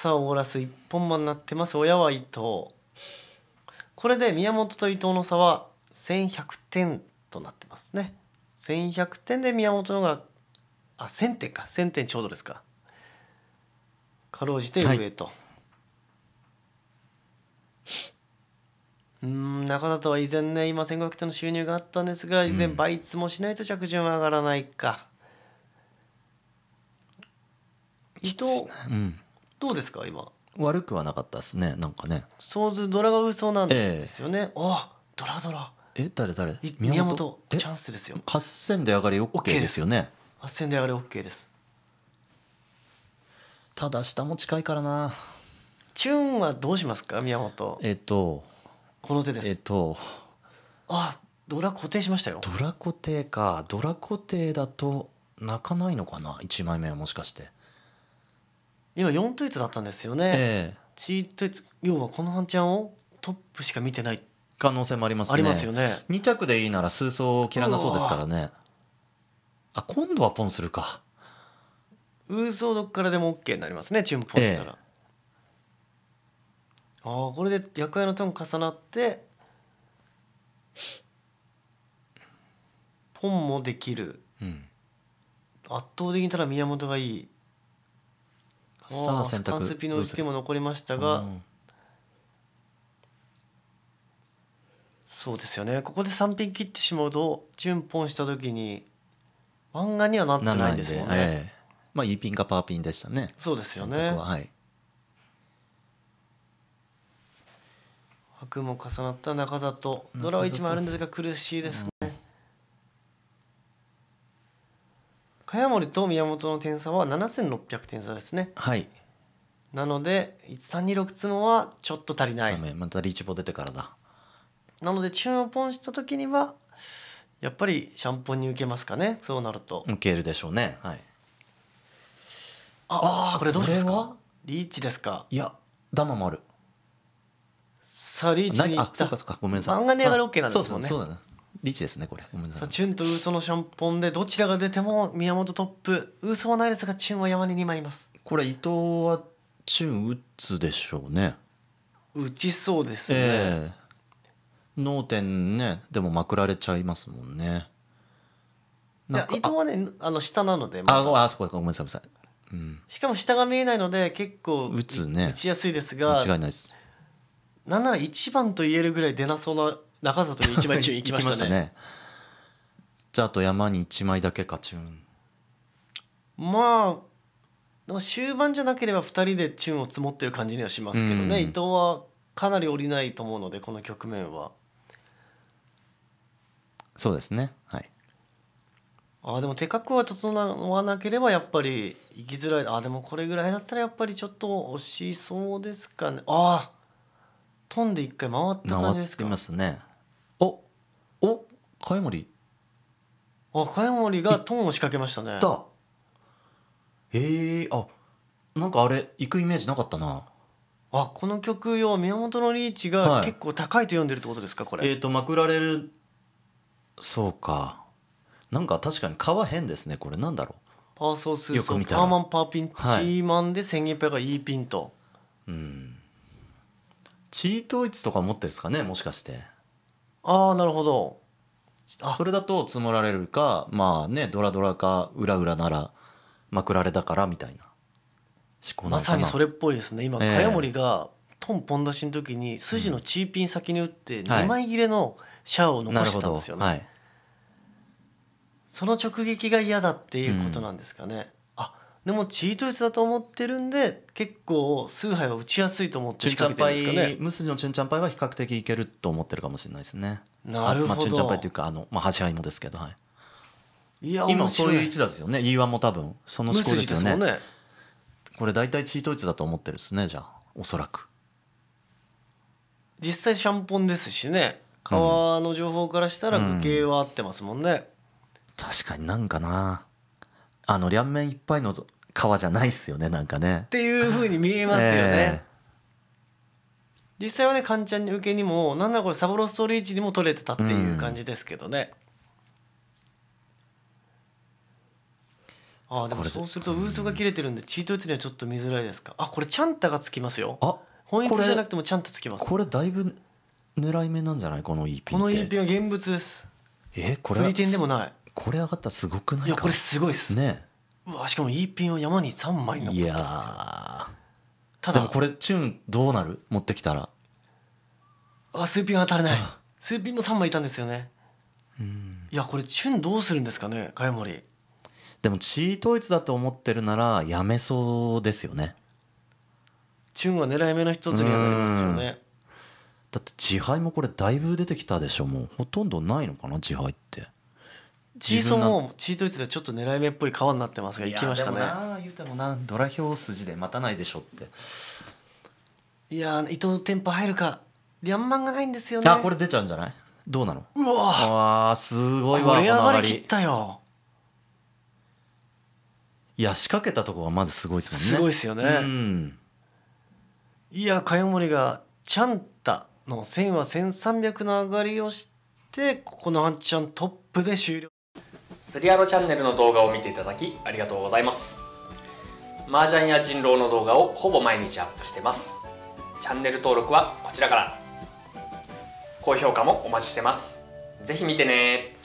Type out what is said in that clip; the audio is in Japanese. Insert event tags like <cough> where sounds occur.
さあオーラス一本間になってます親は伊藤これで宮本と伊藤の差は1100点となってますね1100点で宮本のがあ1000点か1000点ちょうどですかかろうじて上と、はい、うん中田とは以前ね今1500点の収入があったんですが以前倍率もしないと着順は上がらないか、うん、伊藤、うん、どうですか今悪くはなかったですねなんかねそうドラが嘘なんですよね、あドラドラえ誰誰宮本チャンスですよ8 0で上がりオッケーですよね8 0で上がりオッケーですただ下も近いからなチューンはどうしますか宮本えっとこの手ですえっとあドラ固定しましたよドラ固定かドラ固定だと泣かないのかな一枚目はもしかして今4トイツだったんですよね、えー、チートイツ要はこの半ンちゃんをトップしか見てない可能性もありますねありますよね2着でいいなら数走切らなそうですからねあ今度はポンするかウーソーどっからでも OK になりますねチュンポンしたら、えああこれで役割のターン重なってポンもできる、うん、圧倒的にただ宮本がいいさあ選択関ピの打ちも残りましたが、うん、そうですよねここで3ピン切ってしまうと順ポンした時に漫画にはなってないんですもんね、ええ、まあ E ピンかパーピンでしたねそうですよねはい白も重なった中里ドラは1枚あるんですが苦しいですね、茅森と宮本の点差は7600点差ですねはいなので1326つのはちょっと足りないダメまたリーチポ出てからだなのでチューンをポンした時にはやっぱりシャンポンに受けますかねそうなると受けるでしょうねはいああこれどうですかリーチですかいやダマもあるさあリーチに行ったあそうかそうかごめんなさい漫画値上がり OK なんですもんねそうだねリーチですねこれさあチュンとウソのシャンポンでどちらが出ても宮本トップウソはないですがチュンは山に2枚いますこれ伊藤はチュン打つでしょうね打ちそうですね、えー、脳天ねでもまくられちゃいますもんねいや伊藤はねあの下なので、まああそこごめんなさいごめんなさいうん、しかも下が見えないので結構打つ、ね、打ちやすいですが間違いないですなんなら1番と言えるぐらい出なそうな中里に一枚チューン行きましたね <laughs> ねじゃああと山に1枚だけかチューンまあ終盤じゃなければ2人でチューンを積もってる感じにはしますけどね、うん、伊藤はかなり降りないと思うのでこの局面はそうですねはいああでも手角は整わなければやっぱり行きづらいああでもこれぐらいだったらやっぱりちょっと惜しそうですかねああ飛んで一回回った感じですか回ってますねお貝森あ茅森がトンを仕掛けましたねだへえあなんかあれ行くイメージなかったなあこの曲要宮本のリーチが結構高いと読んでるってことですかこれ、えっ、とまくられるそうかなんか確かに皮変ですねこれなんだろパーソースーよく見たらパーマンパーピンチーマンで千円ペがいいピンと、うんチートイツとか持ってるんですかねもしかしてああなるほどそれだと積もられるかまあねドラドラかウラならまくられたからみたいな思考なまさにそれっぽいですね今茅森がトンポン出しの時に筋のチーピン先に打って2枚切れのシャアを残したんですよね、はい、その直撃が嫌だっていうことなんですかね、うんでもチートイツだと思ってるんで結構崇拝は打ちやすいと思ってる。チけンるんですかね無筋のチュンチャンパイは比較的いけると思ってるかもしれないですねなるほど、まあ、チュンチャンパイというかあの、まあ、端いもですけどはいいや今そういう位置ですよね E1 も多分その思考ですよね、ね、これ大体チートイツだと思ってるですねじゃあおそらく実際シャンポンですしね川の情報からしたら具形は合ってますもんね、うん、確かになんかなあの両面いっぱいの川じゃないっすよねなんかね。っていうふうに見えますよね。えー、実際はねカンちゃん受けにもなんならこれサブロストリーチにも取れてたっていう感じですけどね。うん、あでもそうすると嘘が切れてるんでチート打つにはちょっと見づらいですか。あこれチャンタがつきますよ。あ本一じゃなくてもちゃんとつきます。これだいぶ狙い目なんじゃないこの EP って。この EP は現物です。えこれ。フリテンでもない。これ上がったらすごくないいやこれすごいっすねうわしかもいいピンを山に3枚残っいやーたでだもこれチューンどうなる持ってきたらあスーピンが足りないスーピンも3枚いたんですよねうんいやこれチュンどうするんですかね茅森でもチートイツだと思ってるならやめそうですよねチュンは狙い目の一つになりますよねだって自敗もこれだいぶ出てきたでしょもうほとんどないのかな自敗ってチーソンもチートイツでちょっと狙い目っぽい川になってますが行きましたねああ言うてもなドラ表筋で待たないでしょっていや伊藤テンポ入るかリャンマンがないんですよねあこれ出ちゃうんじゃないどうなのうわあすごいわこれ上がりきったよいや仕掛けたとこはまずすごいですもんねすごいですよね、うん、いや茅森がちゃんたの1000は1300の上がりをしてここのアンちゃんトップで終了スリアロチャンネルの動画を見ていただきありがとうございます。麻雀や人狼の動画をほぼ毎日アップしてます。チャンネル登録はこちらから。高評価もお待ちしてます。ぜひ見てね